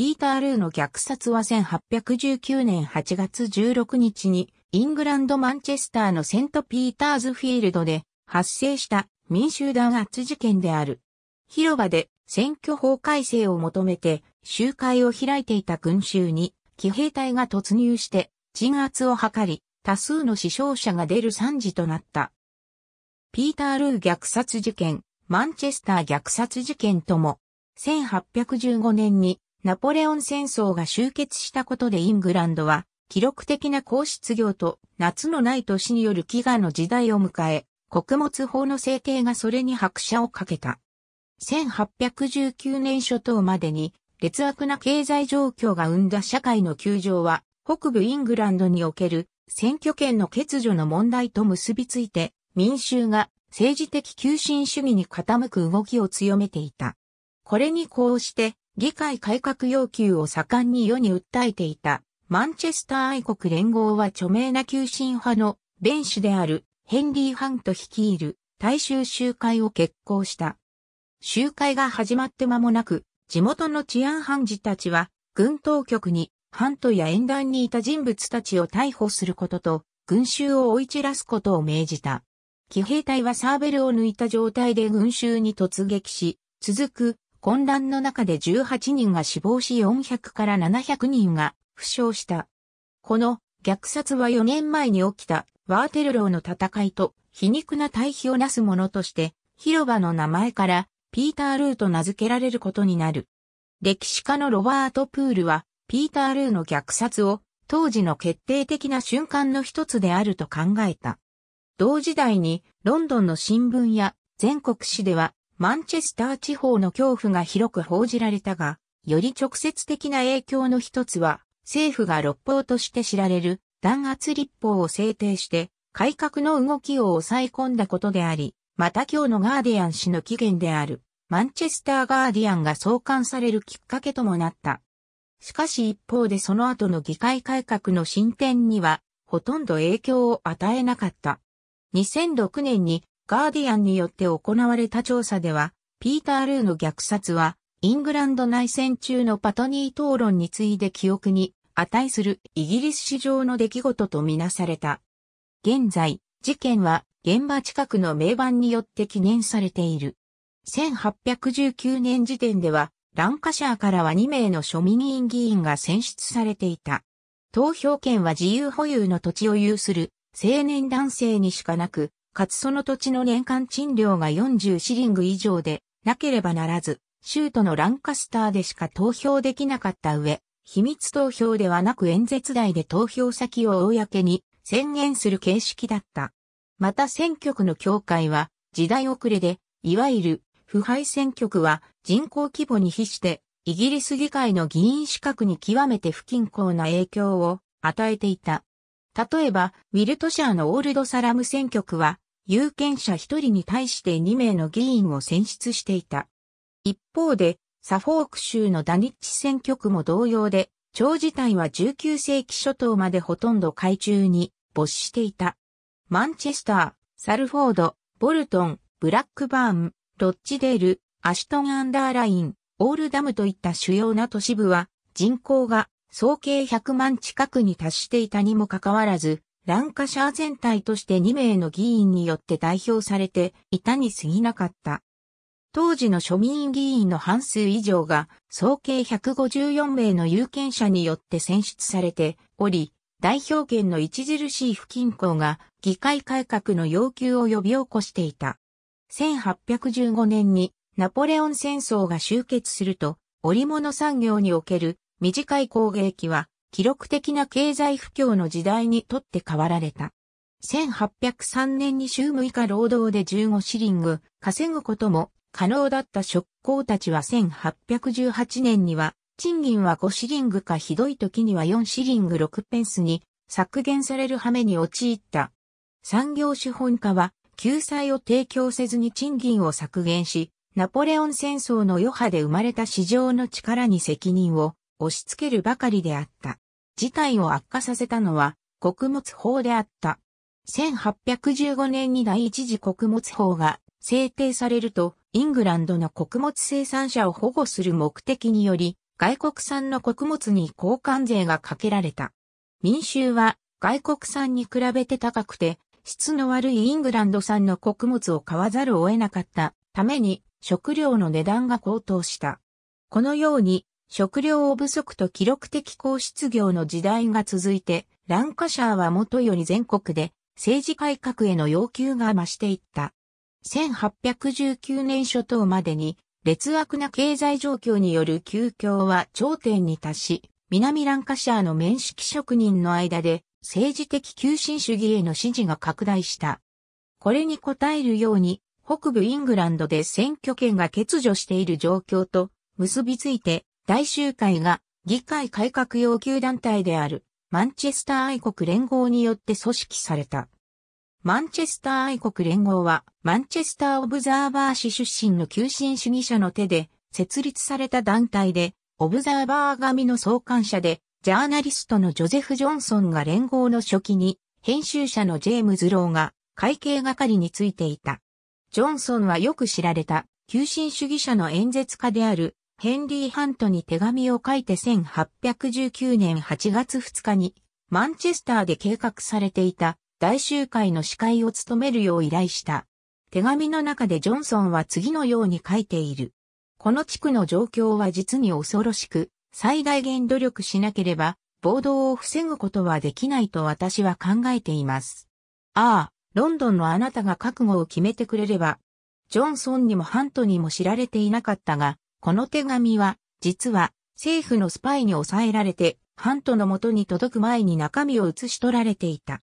ピーター・ルーの虐殺は1819年8月16日に、イングランド・マンチェスターのセント・ピーターズ・フィールドで発生した民衆弾圧事件である。広場で選挙法改正を求めて集会を開いていた群衆に騎兵隊が突入して鎮圧を図り、多数の死傷者が出る惨事となった。ピーター・ルー虐殺事件、マンチェスター虐殺事件とも、1815年にナポレオン戦争が終結したことでイングランドは、記録的な皇室業と夏のない年による飢餓の時代を迎え、穀物法の制定がそれに拍車をかけた。1819年初頭までに、劣悪な経済状況が生んだ社会の窮状は、北部イングランドにおける選挙権の欠如の問題と結びついて、民衆が政治的求心主義に傾く動きを強めていた。これにこうして、議会改革要求を盛んに世に訴えていた、マンチェスター愛国連合は著名な急進派の弁士であるヘンリー・ハント率いる大衆集会を決行した。集会が始まって間もなく、地元の治安判事たちは、軍当局に、ハントや沿岸にいた人物たちを逮捕することと、群衆を追い散らすことを命じた。騎兵隊はサーベルを抜いた状態で群衆に突撃し、続く混乱の中で18人が死亡し400から700人が負傷した。この虐殺は4年前に起きたワーテルローの戦いと皮肉な対比をなすものとして広場の名前からピーター・ルーと名付けられることになる。歴史家のロバート・プールはピーター・ルーの虐殺を当時の決定的な瞬間の一つであると考えた。同時代にロンドンの新聞や全国紙ではマンチェスター地方の恐怖が広く報じられたが、より直接的な影響の一つは、政府が六法として知られる弾圧立法を制定して、改革の動きを抑え込んだことであり、また今日のガーディアン氏の起源である、マンチェスター・ガーディアンが創刊されるきっかけともなった。しかし一方でその後の議会改革の進展には、ほとんど影響を与えなかった。2006年にガーディアンによって行われた調査では、ピーター・ルーの虐殺は、イングランド内戦中のパトニー討論に次いで記憶に値するイギリス史上の出来事とみなされた。現在、事件は現場近くの名盤によって記念されている。1819年時点では、ランカシャーからは2名の庶民院議員が選出されていた。投票権は自由保有の土地を有する青年男性にしかなく、かつその土地の年間賃料が40シリング以上でなければならず、州都のランカスターでしか投票できなかった上、秘密投票ではなく演説台で投票先を公に宣言する形式だった。また選挙区の境界は時代遅れで、いわゆる腐敗選挙区は人口規模に比してイギリス議会の議員資格に極めて不均衡な影響を与えていた。例えば、ウィルトシャーのオールドサラム選挙区は、有権者1人に対して2名の議員を選出していた。一方で、サフォーク州のダニッチ選挙区も同様で、町自体は19世紀初頭までほとんど海中に没していた。マンチェスター、サルフォード、ボルトン、ブラックバーン、ロッチデール、アシュトンアンダーライン、オールダムといった主要な都市部は人口が総計100万近くに達していたにもかかわらず、ランカシャー全体として2名の議員によって代表されていたに過ぎなかった。当時の庶民議員の半数以上が総計154名の有権者によって選出されており、代表権の著しい不均衡が議会改革の要求を呼び起こしていた。1815年にナポレオン戦争が終結すると、織物産業における短い工芸機は、記録的な経済不況の時代にとって変わられた。1803年に週6日労働で15シリング稼ぐことも可能だった職工たちは1818年には賃金は5シリングかひどい時には4シリング6ペンスに削減される羽目に陥った。産業資本家は救済を提供せずに賃金を削減し、ナポレオン戦争の余波で生まれた市場の力に責任を押し付けるばかりであった。事態を悪化させたのは穀物法であった。1815年に第一次穀物法が制定されると、イングランドの穀物生産者を保護する目的により、外国産の穀物に交換税がかけられた。民衆は外国産に比べて高くて、質の悪いイングランド産の穀物を買わざるを得なかったために食料の値段が高騰した。このように食料不足と記録的高失業の時代が続いて、ランカシャーはもとより全国で政治改革への要求が増していった。1819年初頭までに劣悪な経済状況による休業は頂点に達し、南ランカシャーの面識職人の間で政治的求心主義への支持が拡大した。これに応えるように、北部イングランドで選挙権が欠如している状況と結びついて大集会が議会改革要求団体であるマンチェスター愛国連合によって組織された。マンチェスター愛国連合はマンチェスターオブザーバー氏出身の急進主義者の手で設立された団体でオブザーバー紙の創刊者でジャーナリストのジョゼフ・ジョンソンが連合の初期に編集者のジェームズ・ローが会計係についていた。ジョンソンはよく知られた急進主義者の演説家であるヘンリー・ハントに手紙を書いて1819年8月2日に、マンチェスターで計画されていた大集会の司会を務めるよう依頼した。手紙の中でジョンソンは次のように書いている。この地区の状況は実に恐ろしく、最大限努力しなければ、暴動を防ぐことはできないと私は考えています。ああ、ロンドンのあなたが覚悟を決めてくれれば、ジョンソンにもハントにも知られていなかったが、この手紙は、実は、政府のスパイに抑えられて、ハントの元に届く前に中身を写し取られていた。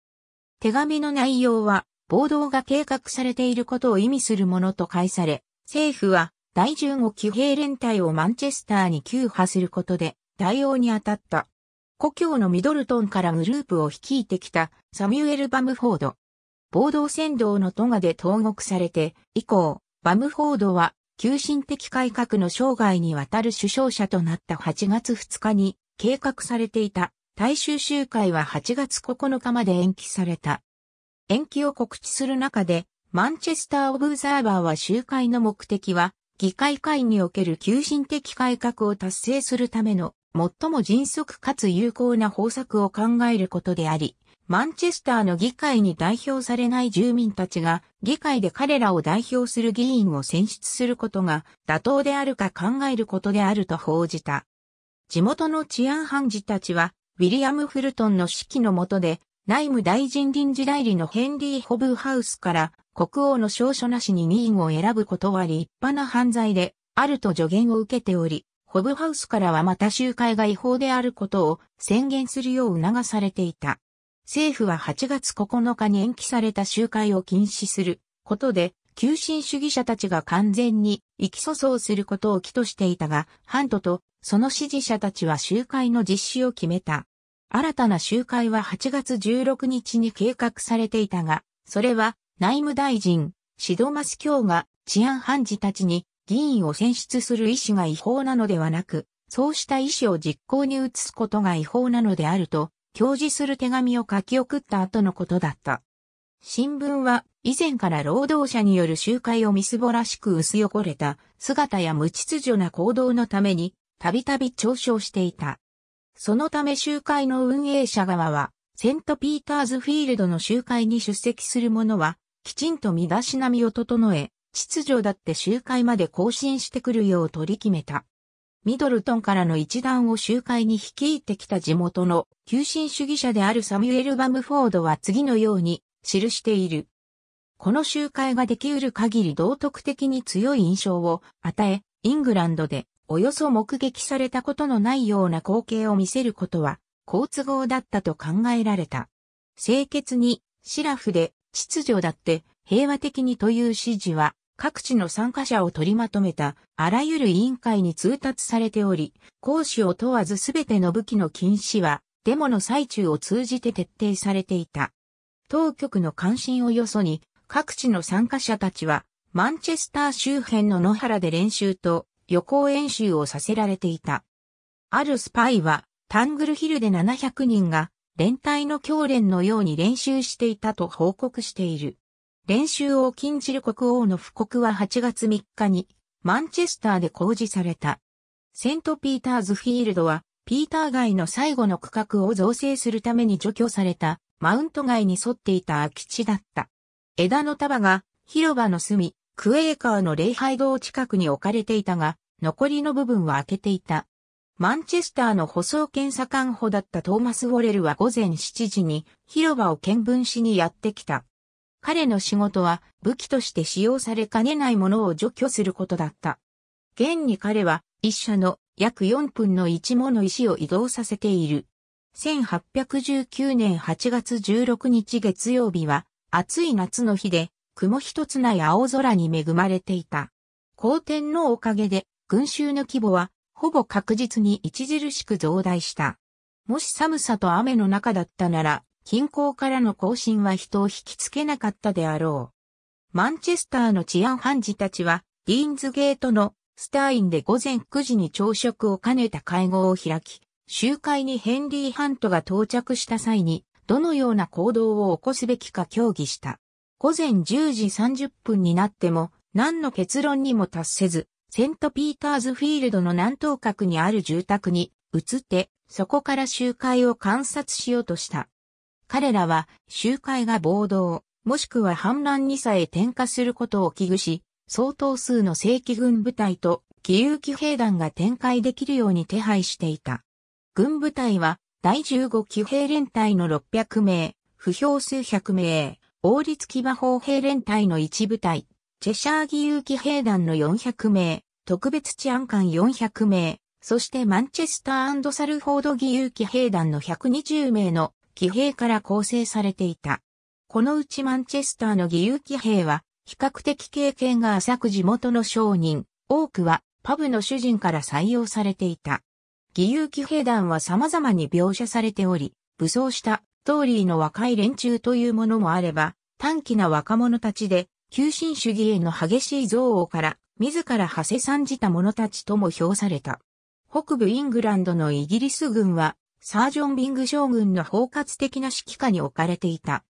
手紙の内容は、暴動が計画されていることを意味するものと解され、政府は、第15騎兵連隊をマンチェスターに急破することで、対応に当たった。故郷のミドルトンからグループを率いてきたサミュエル・バムフォード。暴動扇動のトガで投獄されて、以降、バムフォードは急進的改革の生涯にわたる首相者となった8月2日に計画されていた大衆集会は8月9日まで延期された。延期を告知する中で、マンチェスター・オブ・ザーバーは集会の目的は、議会会における急進的改革を達成するための最も迅速かつ有効な方策を考えることであり、マンチェスターの議会に代表されない住民たちが議会で彼らを代表する議員を選出することが妥当であるか考えることであると報じた。地元の治安判事たちはウィリアム・フルトンの指揮の下で内務大臣臨時代理のヘンリー・ホブハウスから国王の証書なしに議員を選ぶことは立派な犯罪であると助言を受けており、ホブハウスからはまた集会が違法であることを宣言するよう促されていた。政府は8月9日に延期された集会を禁止することで、急進主義者たちが完全に行き粗相することを期としていたが、ハントとその支持者たちは集会の実施を決めた。新たな集会は8月16日に計画されていたが、それは内務大臣、シドマス教が治安判事たちに議員を選出する意思が違法なのではなく、そうした意思を実行に移すことが違法なのであると、表示する手紙を書き送った後のことだった。新聞は以前から労働者による集会をみすぼらしく薄汚れた姿や無秩序な行動のためにたびたび嘲笑していた。そのため集会の運営者側は、セントピーターズフィールドの集会に出席する者は、きちんと身だしなみを整え、秩序だって集会まで更新してくるよう取り決めた。ミドルトンからの一団を集会に率いてきた地元の急進主義者であるサミュエル・バムフォードは次のように記している。この集会ができうる限り道徳的に強い印象を与え、イングランドでおよそ目撃されたことのないような光景を見せることは、好都合だったと考えられた。清潔に、シラフで、秩序だって、平和的にという指示は、各地の参加者を取りまとめた、あらゆる委員会に通達されており、講師を問わずすべての武器の禁止は、デモの最中を通じて徹底されていた。当局の関心をよそに、各地の参加者たちは、マンチェスター周辺の野原で練習と、予行演習をさせられていた。あるスパイは、タングルヒルで700人が、連帯の教練のように練習していたと報告している。練習を禁じる国王の布告は8月3日に、マンチェスターで公示された。セントピーターズフィールドは、ピーター街の最後の区画を造成するために除去された、マウント街に沿っていた空き地だった。枝の束が広場の隅、クエーカーの礼拝堂近くに置かれていたが、残りの部分は開けていた。マンチェスターの舗装検査官補だったトーマス・ウォレルは午前7時に広場を見分しにやってきた。彼の仕事は武器として使用されかねないものを除去することだった。現に彼は一社の約4分の1もの石を移動させている。1819年8月16日月曜日は暑い夏の日で雲一つない青空に恵まれていた。皇天のおかげで、群衆の規模は、ほぼ確実に著しく増大した。もし寒さと雨の中だったなら、近郊からの行進は人を引きつけなかったであろう。マンチェスターの治安判事たちは、ディーンズゲートのスターインで午前9時に朝食を兼ねた会合を開き、集会にヘンリー・ハントが到着した際に、どのような行動を起こすべきか協議した。午前10時30分になっても、何の結論にも達せず、セントピーターズフィールドの南東角にある住宅に移って、そこから集会を観察しようとした。彼らは集会が暴動、もしくは反乱にさえ転化することを危惧し、相当数の正規軍部隊と義勇騎兵団が展開できるように手配していた。軍部隊は第15騎兵連隊の600名、不評数百名、王立騎馬砲兵連隊の一部隊、チェシャー義勇騎兵団の400名、特別治安官400名、そしてマンチェスターサルフォード義勇騎兵団の120名の騎兵から構成されていた。このうちマンチェスターの義勇騎兵は、比較的経験が浅く地元の商人、多くはパブの主人から採用されていた。義勇騎兵団は様々に描写されており、武装したストーリーの若い連中というものもあれば、短気な若者たちで、急進主義への激しい憎悪から、自ら馳せ参じた者たちとも評された。北部イングランドのイギリス軍は、サージョン・ビング将軍の包括的な指揮下に置かれていた。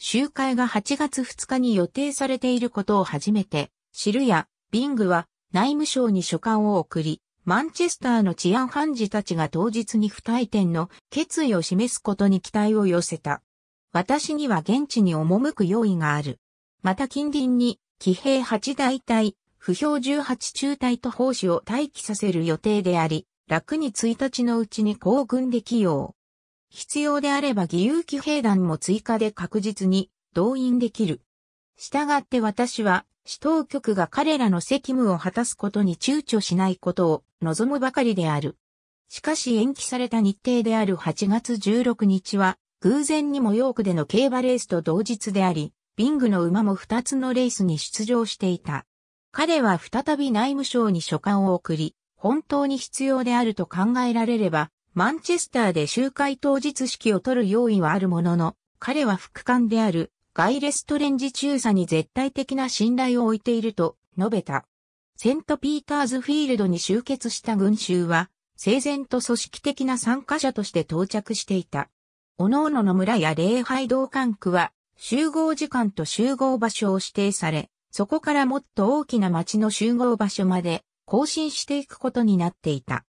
集会が8月2日に予定されていることを初めて、知るや、ビングは内務省に書簡を送り、マンチェスターの治安判事たちが当日に不退転の決意を示すことに期待を寄せた。私には現地に赴く用意がある。また近隣に、騎兵8大隊、不評18中隊と奉仕を待機させる予定であり、楽に1日のうちに行軍で起用。必要であれば義勇騎兵団も追加で確実に動員できる。従って私は、市当局が彼らの責務を果たすことに躊躇しないことを望むばかりである。しかし延期された日程である8月16日は、偶然にもヨークでの競馬レースと同日であり、ビングの馬も2つのレースに出場していた。彼は再び内務省に書簡を送り、本当に必要であると考えられれば、マンチェスターで集会当日式を取る用意はあるものの、彼は副官であるガイレストレンジ中佐に絶対的な信頼を置いていると述べた。セントピーターズフィールドに集結した群衆は、整然と組織的な参加者として到着していた。各々の村や礼拝堂管区は、集合時間と集合場所を指定され、そこからもっと大きな町の集合場所まで更新していくことになっていた。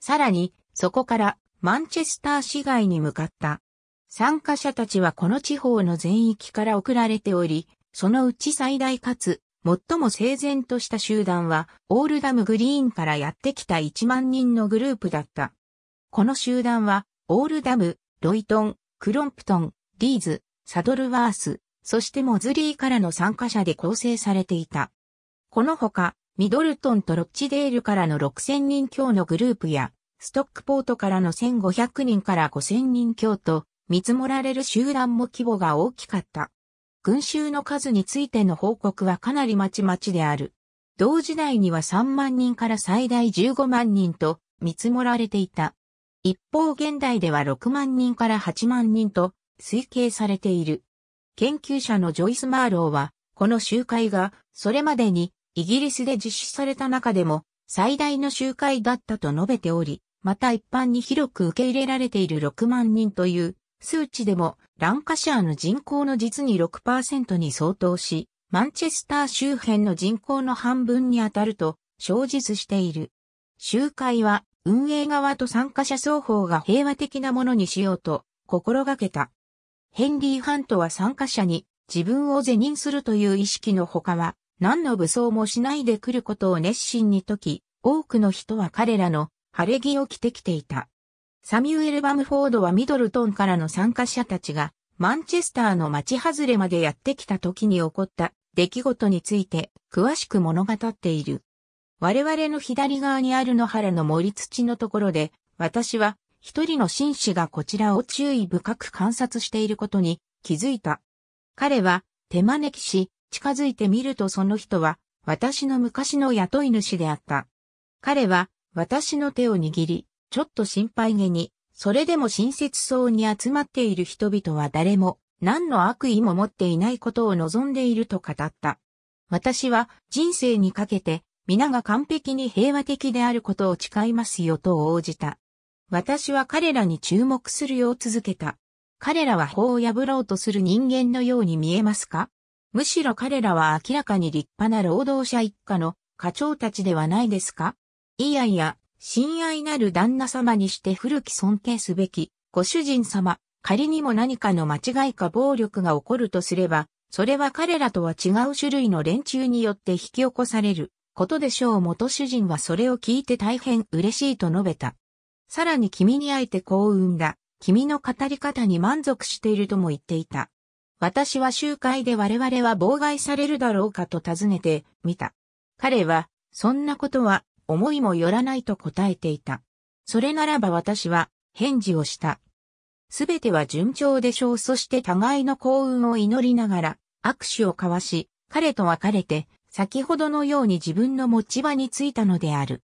さらに、そこからマンチェスター市街に向かった。参加者たちはこの地方の全域から送られており、そのうち最大かつ最も整然とした集団は、オールダムグリーンからやってきた1万人のグループだった。この集団は、オールダム、ロイトン、クロンプトン、リーズ、サドルワース、そしてモズリーからの参加者で構成されていた。このほか、ミドルトンとロッチデールからの6000人強のグループや、ストックポートからの1500人から5000人強と、見積もられる集団も規模が大きかった。群衆の数についての報告はかなりまちまちである。同時代には3万人から最大15万人と見積もられていた。一方現代では6万人から8万人と推計されている。研究者のジョイス・マーローは、この集会がそれまでにイギリスで実施された中でも最大の集会だったと述べており、また一般に広く受け入れられている6万人という数値でもランカシャーの人口の実に6%に相当し、マンチェスター周辺の人口の半分に当たると、承実している。集会は運営側と参加者双方が平和的なものにしようと心がけた。ヘンリー・ハントは参加者に自分を是認するという意識のほかは何の武装もしないで来ることを熱心に説き、多くの人は彼らの晴れ着を着てきていた。サミュエル・バムフォードはミドルトンからの参加者たちが、マンチェスターの町外れまでやってきた時に起こった出来事について詳しく物語っている。我々の左側にある野原の森土のところで、私は一人の紳士がこちらを注意深く観察していることに気づいた。彼は手招きし、近づいてみるとその人は私の昔の雇い主であった。彼は私の手を握り、ちょっと心配げに、それでも親切そうに集まっている人々は誰も、何の悪意も持っていないことを望んでいると語った。私は人生にかけて皆が完璧に平和的であることを誓いますよと応じた。私は彼らに注目するよう続けた。彼らは法を破ろうとする人間のように見えますかむしろ彼らは明らかに立派な労働者一家の課長たちではないですかいやいや、親愛なる旦那様にして古き尊敬すべき、ご主人様、仮にも何かの間違いか暴力が起こるとすれば、それは彼らとは違う種類の連中によって引き起こされることでしょう元主人はそれを聞いて大変嬉しいと述べた。さらに君に会えて幸運だ。君の語り方に満足しているとも言っていた。私は集会で我々は妨害されるだろうかと尋ねてみた。彼は、そんなことは思いもよらないと答えていた。それならば私は返事をした。すべては順調でしょう。そして互いの幸運を祈りながら握手を交わし、彼と別れて、先ほどのように自分の持ち場についたのである。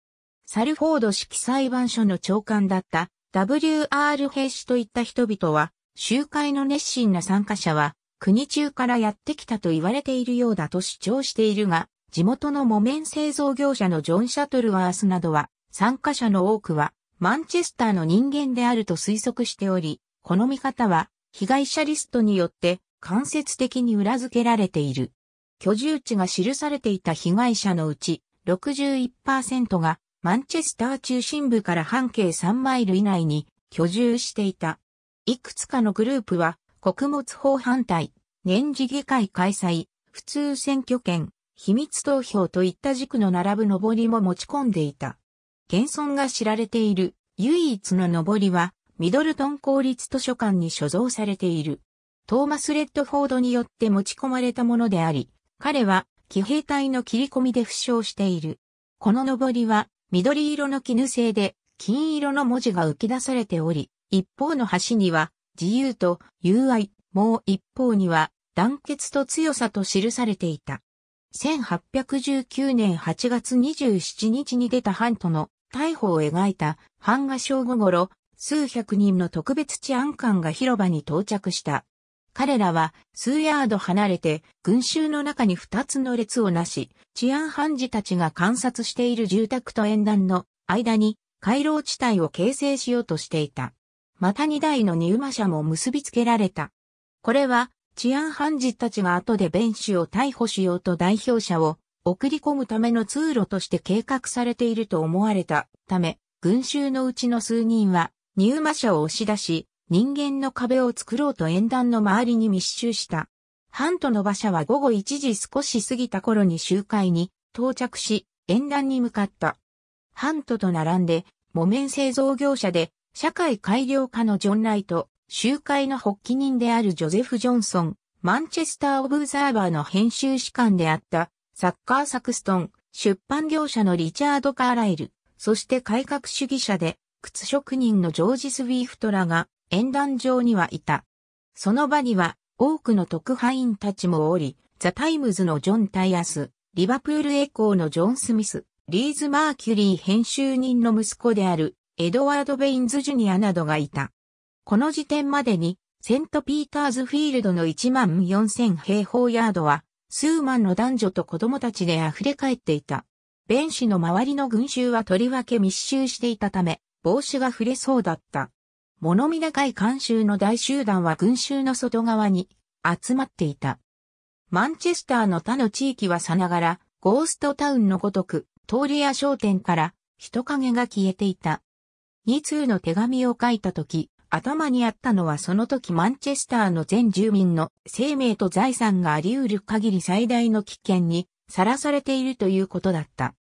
サルフォード式裁判所の長官だった W.R. 兵士といった人々は、集会の熱心な参加者は、国中からやってきたと言われているようだと主張しているが、地元の木綿製造業者のジョン・シャトルワースなどは、参加者の多くは、マンチェスターの人間であると推測しており、この見方は、被害者リストによって間接的に裏付けられている。居住地が記されていた被害者のうち61%がマンチェスター中心部から半径3マイル以内に居住していた。いくつかのグループは穀物法反対、年次議会開催、普通選挙権、秘密投票といった軸の並ぶ上りも持ち込んでいた。現存が知られている唯一の上りは、ミドルトン公立図書館に所蔵されている。トーマス・レッドフォードによって持ち込まれたものであり、彼は騎兵隊の切り込みで負傷している。この上りは緑色の絹製で金色の文字が浮き出されており、一方の端には自由と友愛、もう一方には団結と強さと記されていた。1819年8月27日に出たハントの逮捕を描いた版が正午頃、数百人の特別治安官が広場に到着した。彼らは数ヤード離れて群衆の中に二つの列をなし、治安判事たちが観察している住宅と縁談の間に回廊地帯を形成しようとしていた。また二台の荷馬車も結びつけられた。これは治安判事たちが後で弁主を逮捕しようと代表者を送り込むための通路として計画されていると思われたため、群衆のうちの数人は入魔者を押し出し、人間の壁を作ろうと縁談の周りに密集した。ハントの馬車は午後1時少し過ぎた頃に集会に到着し、縁談に向かった。ハントと並んで、木綿製造業者で、社会改良家のジョン・ライト、集会の発起人であるジョゼフ・ジョンソン、マンチェスター・オブザーバーの編集士官であったサッカー・サクストン、出版業者のリチャード・カーライル、そして改革主義者で靴職人のジョージ・スウィフトらが演壇上にはいた。その場には多くの特派員たちもおり、ザ・タイムズのジョン・タイアス、リバプール・エコーのジョン・スミス、リーズ・マーキュリー編集人の息子であるエドワード・ベインズ・ジュニアなどがいた。この時点までに、セントピーターズフィールドの1万4000平方ヤードは、数万の男女と子供たちで溢れ返っていた。弁士の周りの群衆はとりわけ密集していたため、帽子が触れそうだった。物見高い観衆の大集団は群衆の外側に集まっていた。マンチェスターの他の地域はさながら、ゴーストタウンのごとく、通りや商店から人影が消えていた。2通の手紙を書いたとき、頭にあったのはその時マンチェスターの全住民の生命と財産があり得る限り最大の危険にさらされているということだった。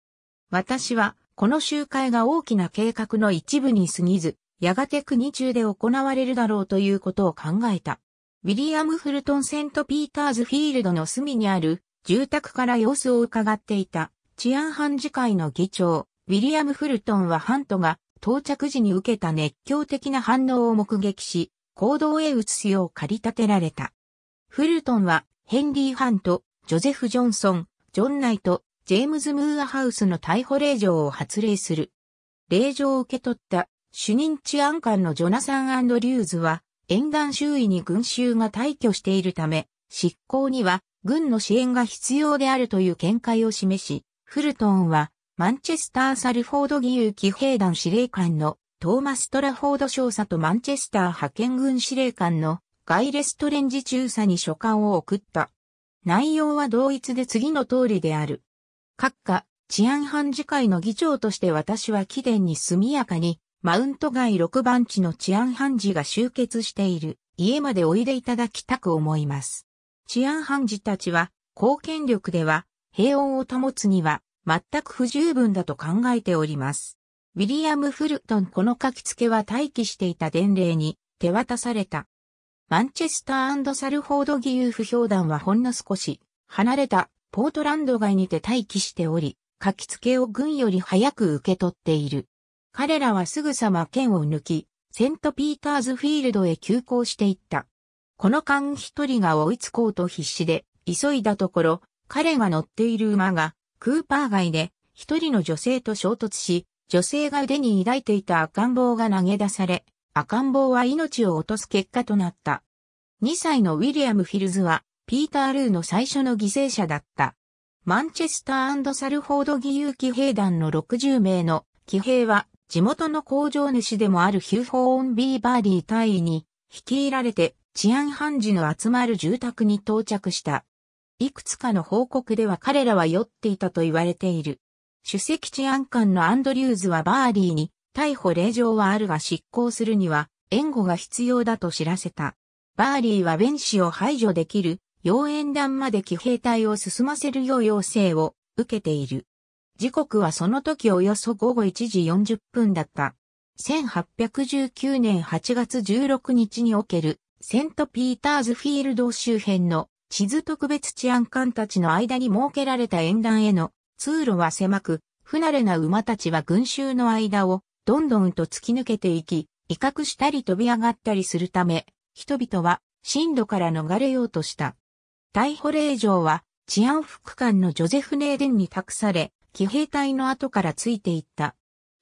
私は、この集会が大きな計画の一部に過ぎず、やがて国中で行われるだろうということを考えた。ウィリアム・フルトン・セント・ピーターズ・フィールドの隅にある住宅から様子を伺っていた治安判事会の議長、ウィリアム・フルトンはハントが到着時に受けた熱狂的な反応を目撃し、行動へ移すよう駆り立てられた。フルトンは、ヘンリー・ハント、ジョゼフ・ジョンソン、ジョン・ナイト、ジェームズ・ムーアハウスの逮捕令状を発令する。令状を受け取った主任治安官のジョナサン・アンドリューズは、沿岸周囲に群衆が退去しているため、執行には軍の支援が必要であるという見解を示し、フルトンはマンチェスター・サルフォード義勇騎兵団司令官のトーマス・トラフォード少佐とマンチェスター派遣軍司令官のガイレストレンジ中佐に書簡を送った。内容は同一で次の通りである。閣下、治安判事会の議長として私は貴殿に速やかに、マウント街6番地の治安判事が集結している家までおいでいただきたく思います。治安判事たちは、公権力では平穏を保つには全く不十分だと考えております。ウィリアム・フルトンこの書き付けは待機していた伝令に手渡された。マンチェスターサルフォード義勇不評団はほんの少し離れたポートランド街にて待機しており、書き付けを軍より早く受け取っている。彼らはすぐさま剣を抜き、セントピーターズフィールドへ急行していった。この間一人が追いつこうと必死で、急いだところ、彼が乗っている馬がクーパー街で一人の女性と衝突し、女性が腕に抱いていた赤ん坊が投げ出され、赤ん坊は命を落とす結果となった。2歳のウィリアム・フィルズは、ピーター・ルーの最初の犠牲者だった。マンチェスターサルフォード義勇騎兵団の60名の騎兵は、地元の工場主でもあるヒューフォーン・ビーバーディー隊員に、率いられて治安判事の集まる住宅に到着した。いくつかの報告では彼らは酔っていたと言われている。主席治安官のアンドリューズはバーリーに、逮捕令状はあるが執行するには、援護が必要だと知らせた。バーリーは弁士を排除できる、要援団まで騎兵隊を進ませるよう要請を受けている。時刻はその時およそ午後1時40分だった。1819年8月16日におけるセントピーターズフィールド周辺の地図特別治安官たちの間に設けられた沿岸への通路は狭く、不慣れな馬たちは群衆の間をどんどんと突き抜けていき、威嚇したり飛び上がったりするため、人々は深度から逃れようとした。逮捕令状は治安副官のジョゼフ・ネーデンに託され、騎兵隊の後からついていった。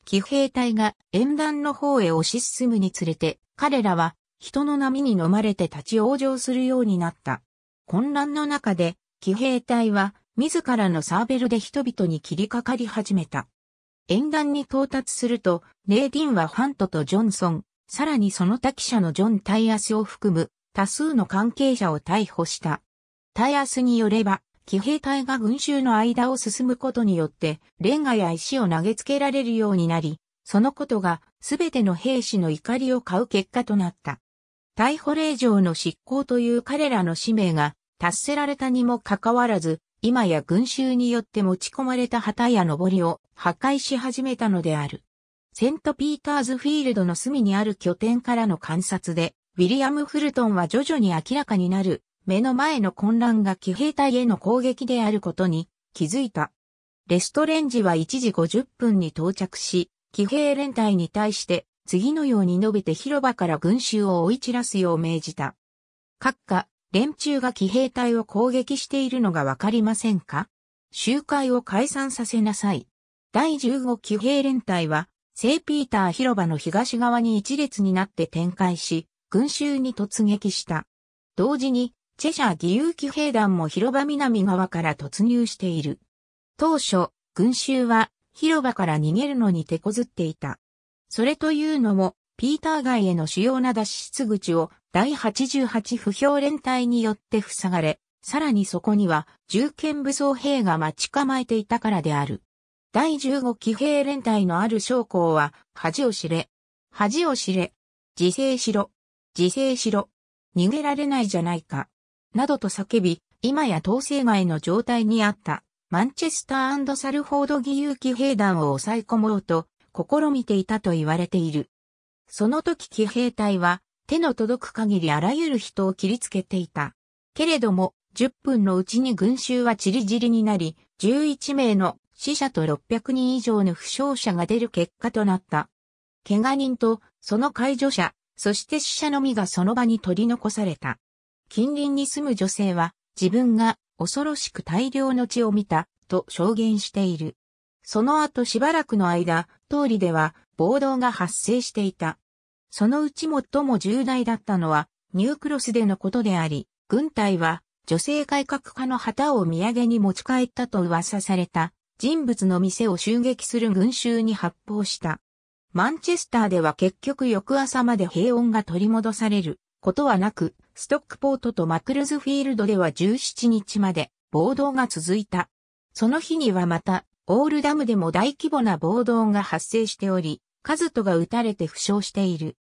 騎兵隊が沿岸の方へ押し進むにつれて、彼らは人の波に飲まれて立ち往生するようになった。混乱の中で、騎兵隊は自らのサーベルで人々に切りかかり始めた。沿岸に到達すると、レーディンはファントとジョンソン、さらにその他記者のジョン・タイアスを含む多数の関係者を逮捕した。タイアスによれば、騎兵隊が群衆の間を進むことによって、レンガや石を投げつけられるようになり、そのことが全ての兵士の怒りを買う結果となった。逮捕令状の執行という彼らの使命が達せられたにもかかわらず、今や群衆によって持ち込まれた旗や登りを破壊し始めたのである。セントピーターズフィールドの隅にある拠点からの観察で、ウィリアム・フルトンは徐々に明らかになる、目の前の混乱が騎兵隊への攻撃であることに気づいた。レストレンジは1時50分に到着し、騎兵連隊に対して次のように述べて広場から群衆を追い散らすよう命じた。各下、連中が騎兵隊を攻撃しているのがわかりませんか集会を解散させなさい。第15騎兵連隊は、聖ピーター広場の東側に一列になって展開し、群衆に突撃した。同時に、チェシャー義勇騎兵団も広場南側から突入している。当初、群衆は広場から逃げるのに手こずっていた。それというのも、ピーター街への主要な脱出口を第88不評連隊によって塞がれ、さらにそこには重剣武装兵が待ち構えていたからである。第15騎兵連隊のある将校は、恥を知れ。恥を知れ。自制しろ。自制しろ。逃げられないじゃないか。などと叫び、今や統制外の状態にあった、マンチェスターサルフォード義勇騎兵団を抑え込もうと、試みていたと言われている。その時騎兵隊は手の届く限りあらゆる人を切りつけていた。けれども、10分のうちに群衆は散り散りになり、11名の死者と600人以上の負傷者が出る結果となった。怪我人とその介助者、そして死者のみがその場に取り残された。近隣に住む女性は自分が恐ろしく大量の血を見たと証言している。その後しばらくの間、通りでは暴動が発生していた。そのうち最も重大だったのは、ニュークロスでのことであり、軍隊は女性改革家の旗を土産に持ち帰ったと噂された人物の店を襲撃する群衆に発砲した。マンチェスターでは結局翌朝まで平穏が取り戻されることはなく、ストックポートとマクルズフィールドでは17日まで暴動が続いた。その日にはまた、オールダムでも大規模な暴動が発生しており、カズトが撃たれて負傷している。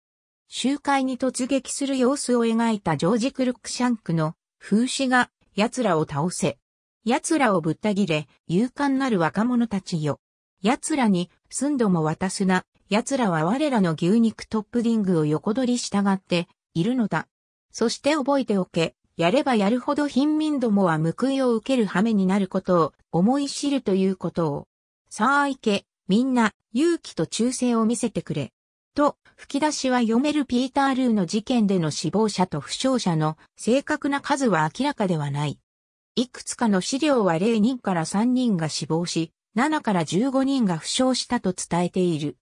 集会に突撃する様子を描いたジョージ・クルックシャンクの風刺が奴らを倒せ。奴らをぶった切れ、勇敢なる若者たちよ。奴らに寸度も渡すな。奴らは我らの牛肉トップディングを横取りしたがっているのだ。そして覚えておけ。やればやるほど貧民どもは報いを受ける羽目になることを思い知るということを。さあ行け、みんな、勇気と忠誠を見せてくれ。と、吹き出しは読めるピーター・ルーの事件での死亡者と負傷者の正確な数は明らかではない。いくつかの資料は0人から3人が死亡し、7から15人が負傷したと伝えている。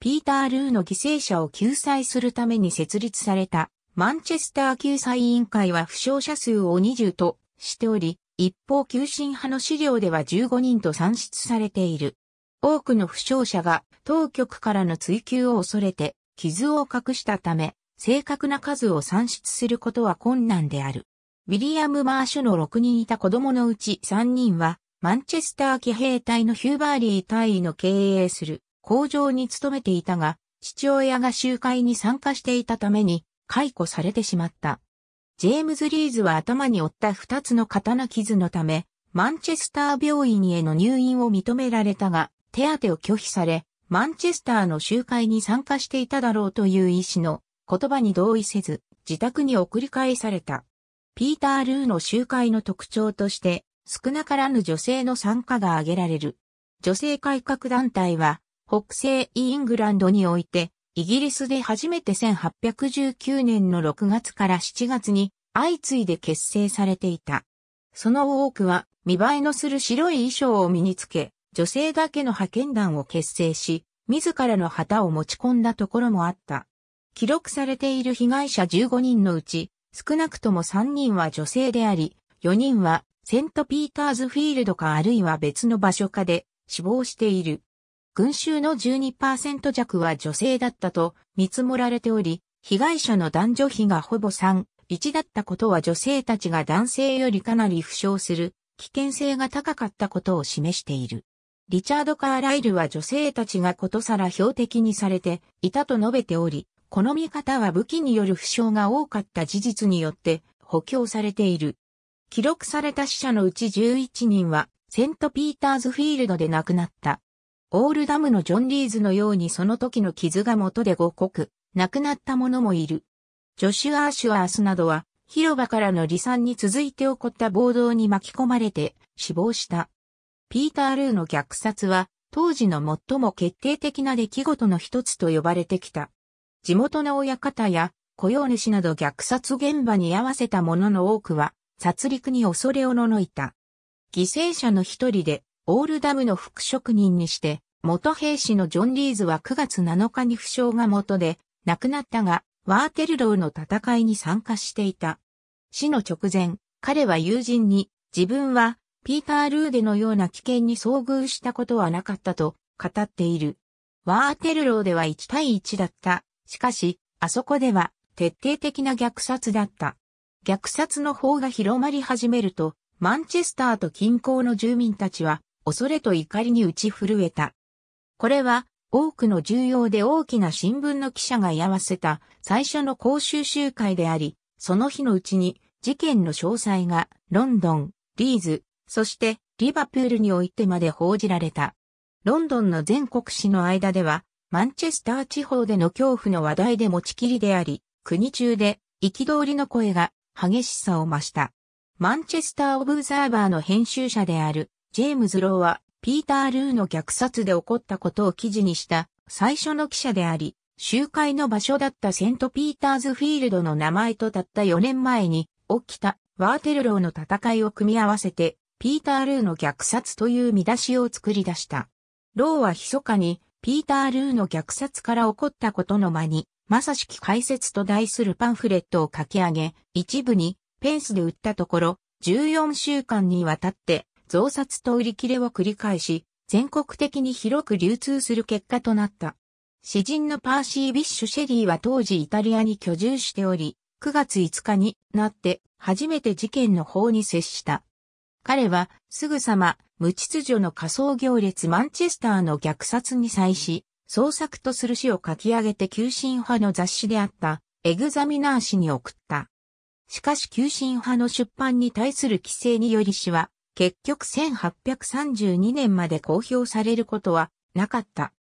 ピーター・ルーの犠牲者を救済するために設立されたマンチェスター救済委員会は負傷者数を20としており、一方急進派の資料では15人と算出されている。多くの負傷者が当局からの追及を恐れて傷を隠したため、正確な数を算出することは困難である。ウィリアム・マーシュの6人いた子供のうち3人は、マンチェスター騎兵隊のヒューバーリー隊員の経営する工場に勤めていたが、父親が集会に参加していたために解雇されてしまった。ジェームズ・リーズは頭に負った2つの刀傷のため、マンチェスター病院への入院を認められたが、手当を拒否され、マンチェスターの集会に参加していただろうという医師の言葉に同意せず、自宅に送り返された。ピーター・ルーの集会の特徴として、少なからぬ女性の参加が挙げられる。女性改革団体は、北西イングランドにおいて、イギリスで初めて1819年の6月から7月に相次いで結成されていた。その多くは見栄えのする白い衣装を身につけ、女性だけの派遣団を結成し、自らの旗を持ち込んだところもあった。記録されている被害者15人のうち、少なくとも3人は女性であり、4人はセントピーターズフィールドかあるいは別の場所かで死亡している。群衆の12%弱は女性だったと見積もられており、被害者の男女比がほぼ3、1だったことは女性たちが男性よりかなり負傷する危険性が高かったことを示している。リチャード・カーライルは女性たちがことさら標的にされていたと述べており、この見方は武器による負傷が多かった事実によって補強されている。記録された死者のうち11人はセント・ピーターズフィールドで亡くなった。オールダムのジョン・リーズのようにその時の傷が元で五国、亡くなった者もいる。ジョシュア・アシュアースなどは広場からの離散に続いて起こった暴動に巻き込まれて死亡した。ピーター・ルーの虐殺は、当時の最も決定的な出来事の一つと呼ばれてきた。地元の親方や雇用主など虐殺現場に合わせた者の多くは、殺戮に恐れおののいた。犠牲者の一人で、オールダムの副職人にして、元兵士のジョン・リーズは9月7日に負傷が元で、亡くなったが、ワーテルローの戦いに参加していた。死の直前、彼は友人に、自分はピーター・ルーデのような危険に遭遇したことはなかったと語っている。ワーテルローでは1対1だった。しかし、あそこでは徹底的な虐殺だった。虐殺の方が広まり始めると、マンチェスターと近郊の住民たちは恐れと怒りに打ち震えた。これは多くの重要で大きな新聞の記者が居合わせた最初の公衆集会であり、その日のうちに事件の詳細がロンドン、リーズ、そして、リバプールにおいてまで報じられた。ロンドンの全国紙の間では、マンチェスター地方での恐怖の話題で持ちきりであり、国中で憤りの声が激しさを増した。マンチェスター・オブザーバーの編集者であるジェームズ・ローは、ピーター・ルーの虐殺で起こったことを記事にした最初の記者であり、集会の場所だったセント・ピーターズ・フィールドの名前とたった4年前に起きたワーテルローの戦いを組み合わせてピーター・ルーの虐殺という見出しを作り出した。ローは密かに、ピーター・ルーの虐殺から起こったことの間に、まさしき解説と題するパンフレットを書き上げ、一部にペンスで売ったところ、14週間にわたって、増刷と売り切れを繰り返し、全国的に広く流通する結果となった。詩人のパーシー・ビッシュ・シェリーは当時イタリアに居住しており、9月5日になって初めて事件の方に接した。彼はすぐさま無秩序の仮想行列マンチェスターの虐殺に際し、創作とする詩を書き上げて急進派の雑誌であったエグザミナー誌に送った。しかし急進派の出版に対する規制により詩は結局1832年まで公表されることはなかった。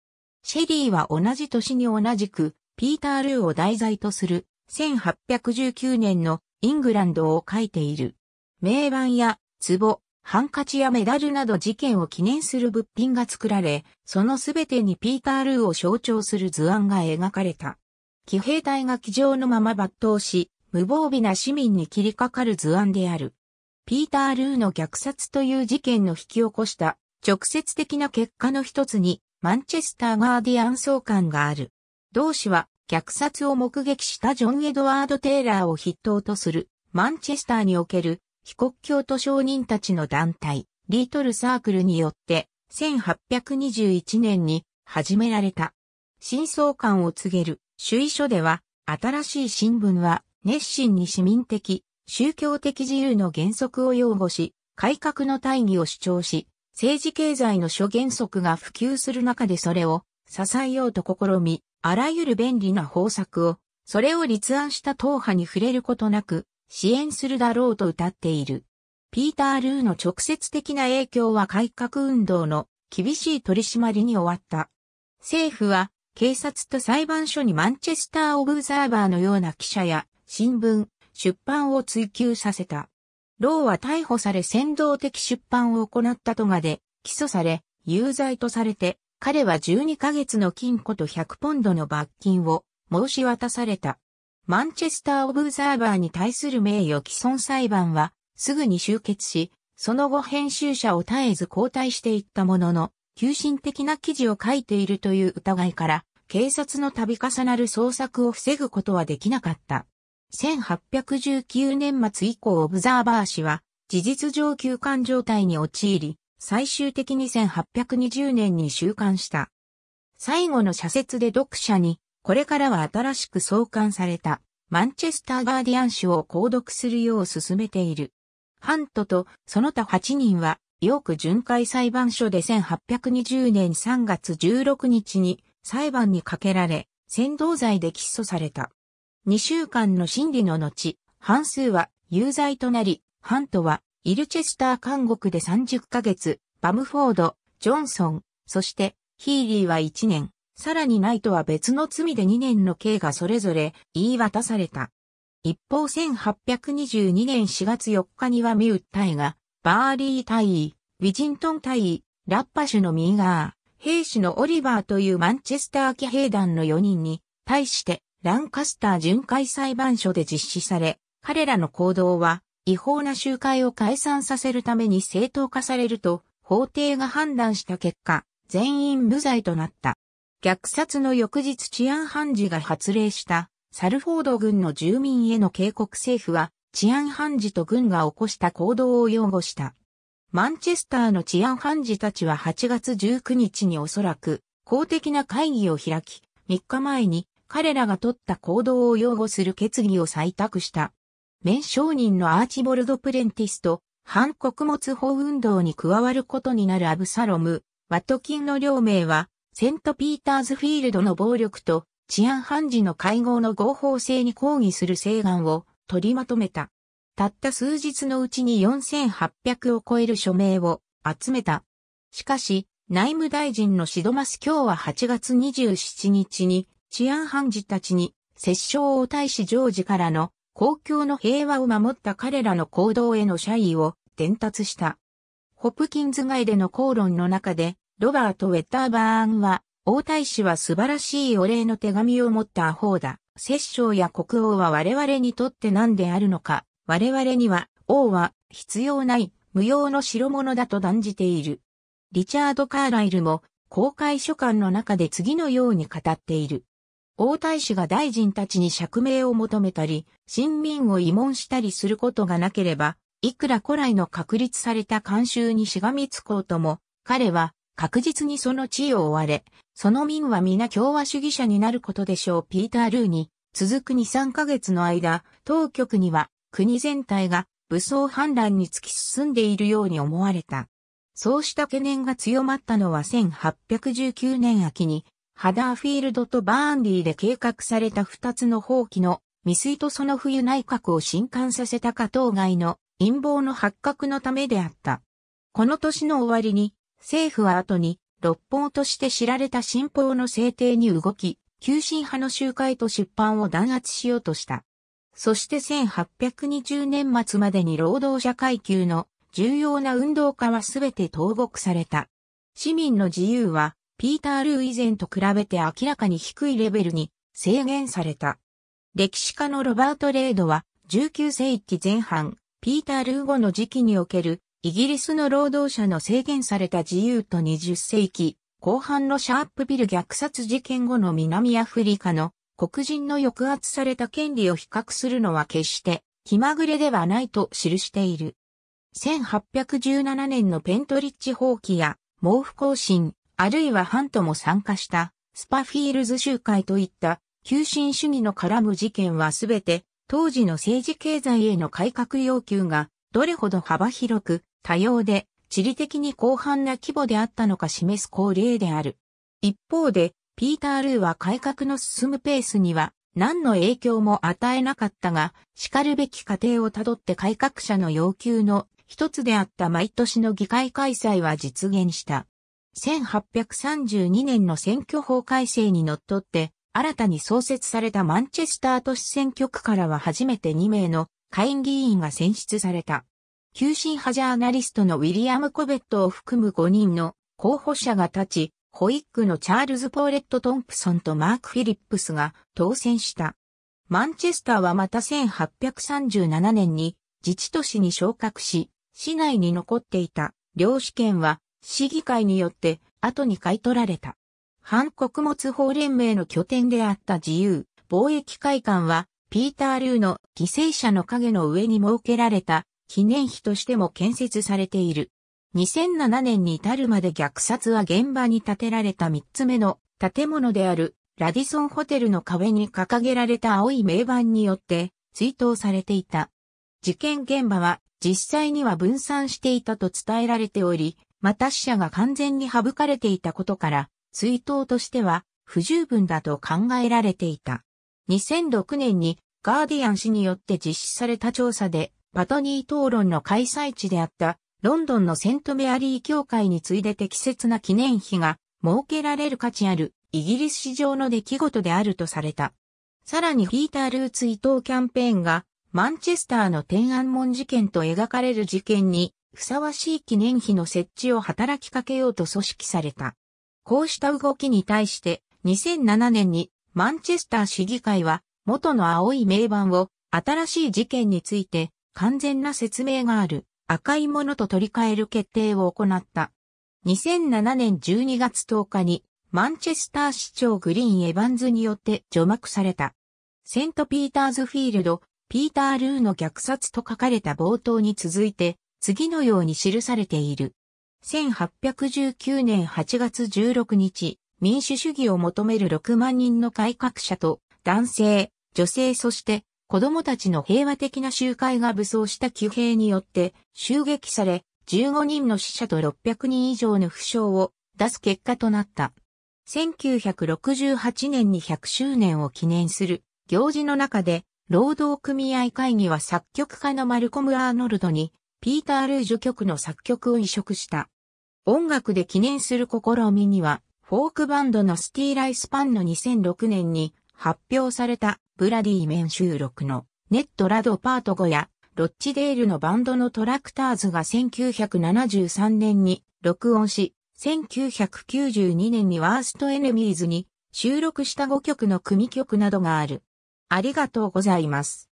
シェリーは同じ年に同じくピーター・ルーを題材とする1819年のイングランドを書いている。名盤や壺、ハンカチやメダルなど事件を記念する物品が作られ、そのすべてにピーター・ルーを象徴する図案が描かれた。騎兵隊が騎乗のまま抜刀し、無防備な市民に切りかかる図案である。ピーター・ルーの虐殺という事件の引き起こした直接的な結果の一つに、マンチェスター・ガーディアン総監がある。同氏は、虐殺を目撃したジョン・エドワード・テイラーを筆頭とする、マンチェスターにおける非国教徒商人たちの団体、リートルサークルによって、1821年に始められた。真相感を告げる、主意書では、新しい新聞は、熱心に市民的、宗教的自由の原則を擁護し、改革の大義を主張し、政治経済の諸原則が普及する中でそれを支えようと試み、あらゆる便利な方策を、それを立案した党派に触れることなく、支援するだろうと歌っている。ピーター・ルーの直接的な影響は改革運動の厳しい取り締まりに終わった。政府は警察と裁判所にマンチェスター・オブザーバーのような記者や新聞、出版を追求させた。ローは逮捕され先導的出版を行ったとがで起訴され有罪とされて彼は12ヶ月の禁錮と100ポンドの罰金を申し渡された。マンチェスター・オブザーバーに対する名誉毀損裁判は、すぐに終結し、その後編集者を絶えず交代していったものの、急進的な記事を書いているという疑いから、警察の度重なる捜索を防ぐことはできなかった。1819年末以降オブザーバー氏は、事実上休館状態に陥り、最終的に1820年に収監した。最後の社説で読者に、これからは新しく創刊されたマンチェスターガーディアン誌を購読するよう進めている。ハントとその他8人は、ヨーク巡回裁判所で1820年3月16日に裁判にかけられ、先導罪で起訴された。2週間の審理の後、半数は有罪となり、ハントはイルチェスター監獄で30ヶ月、バムフォード、ジョンソン、そしてヒーリーは1年、さらにないとは別の罪で2年の刑がそれぞれ言い渡された。一方1822年4月4日にはミウッタイが、バーリー大尉、ウィジントン大尉、ラッパ種のミーガー、兵士のオリバーというマンチェスター騎兵団の4人に、対して、ランカスター巡回裁判所で実施され、彼らの行動は、違法な集会を解散させるために正当化されると、法廷が判断した結果、全員無罪となった。虐殺の翌日治安判事が発令したサルフォード軍の住民への警告政府は治安判事と軍が起こした行動を擁護した。マンチェスターの治安判事たちは8月19日におそらく公的な会議を開き、3日前に彼らが取った行動を擁護する決議を採択した。面商人のアーチボルド・プレンティスと反穀物法運動に加わることになるアブサロム、ワトキンの両名はセントピーターズフィールドの暴力と治安判事の会合の合法性に抗議する請願を取りまとめた。たった数日のうちに4800を超える署名を集めた。しかし、内務大臣のシドマス今日は8月27日に治安判事たちに摂政を大使ジョージからの公共の平和を守った彼らの行動への謝意を伝達した。ホプキンズ街での口論の中でロバート・ウェッターバーンは、王太子は素晴らしいお礼の手紙を持ったアホーだ。摂政や国王は我々にとって何であるのか。我々には、王は必要ない、無用の代物だと断じている。リチャード・カーライルも、公開書簡の中で次のように語っている。王太子が大臣たちに釈明を求めたり、臣民を慰問したりすることがなければ、いくら古来の確立された慣習にしがみつこうとも、彼は確実にその地位を追われ、その民は皆共和主義者になることでしょう。ピーター・ルーに続く2、3ヶ月の間、当局には国全体が武装反乱に突き進んでいるように思われた。そうした懸念が強まったのは1819年秋に、ハダーフィールドとバーンィーで計画された2つの放棄の未遂とその冬内閣を震撼させた加藤外の陰謀の発覚のためであった。この年の終わりに、政府は後に、六法として知られた新法の制定に動き、急進派の集会と出版を弾圧しようとした。そして1820年末までに労働者階級の重要な運動家はすべて投獄された。市民の自由は、ピーター・ルー以前と比べて明らかに低いレベルに制限された。歴史家のロバート・レードは、19世紀前半、ピーター・ルー後の時期におけるイギリスの労働者の制限された自由と20世紀後半のシャープビル虐殺事件後の南アフリカの黒人の抑圧された権利を比較するのは決して気まぐれではないと記している。1817年のペントリッジ放棄や毛布更新、あるいはハントも参加したスパフィールズ集会といった急進主義の絡む事件はすべて当時の政治経済への改革要求がどれほど幅広く多様で地理的に広範な規模であったのか示す高例である。一方で、ピーター・ルーは改革の進むペースには何の影響も与えなかったが、かるべき過程をたどって改革者の要求の一つであった毎年の議会開催は実現した。1832年の選挙法改正にのっとって、新たに創設されたマンチェスター都市選挙区からは初めて2名の下院議員が選出された。急進派ジャーナリストのウィリアム・コベットを含む5人の候補者が立ち、ホイックのチャールズ・ポーレット・トンプソンとマーク・フィリップスが当選した。マンチェスターはまた1837年に自治都市に昇格し、市内に残っていた領主権は市議会によって後に買い取られた。反穀物法連盟の拠点であった自由貿易会館はピーター・ルーの犠牲者の影の上に設けられた記念碑としても建設されている。2007年に至るまで虐殺は現場に建てられた3つ目の建物であるラディソンホテルの壁に掲げられた青い名板によって追悼されていた。事件現場は実際には分散していたと伝えられており、また死者が完全に省かれていたことから、追悼としては不十分だと考えられていた。2006年にガーディアン氏によって実施された調査で、パトニー討論の開催地であったロンドンのセントメアリー教会に次いで適切な記念碑が設けられる価値あるイギリス史上の出来事であるとされた。さらにピーター・ルーツ伊藤キャンペーンがマンチェスターの天安門事件と描かれる事件にふさわしい記念碑の設置を働きかけようと組織された。こうした動きに対して2007年にマンチェスター市議会は元の青い名板を新しい事件について完全な説明がある赤いものと取り替える決定を行った。2007年12月10日にマンチェスター市長グリーン・エヴァンズによって除幕された。セント・ピーターズ・フィールド、ピーター・ルーの虐殺と書かれた冒頭に続いて次のように記されている。1819年8月16日、民主主義を求める6万人の改革者と男性、女性そして子供たちの平和的な集会が武装した騎兵によって襲撃され、15人の死者と600人以上の負傷を出す結果となった。1968年に100周年を記念する行事の中で、労働組合会議は作曲家のマルコム・アーノルドに、ピーター・ルージュ曲の作曲を移植した。音楽で記念する試みには、フォークバンドのスティーライスパンの2006年に発表されたブラディーメン収録のネットラドパート5やロッチデールのバンドのトラクターズが1973年に録音し、1992年にワーストエネミーズに収録した5曲の組曲などがある。ありがとうございます。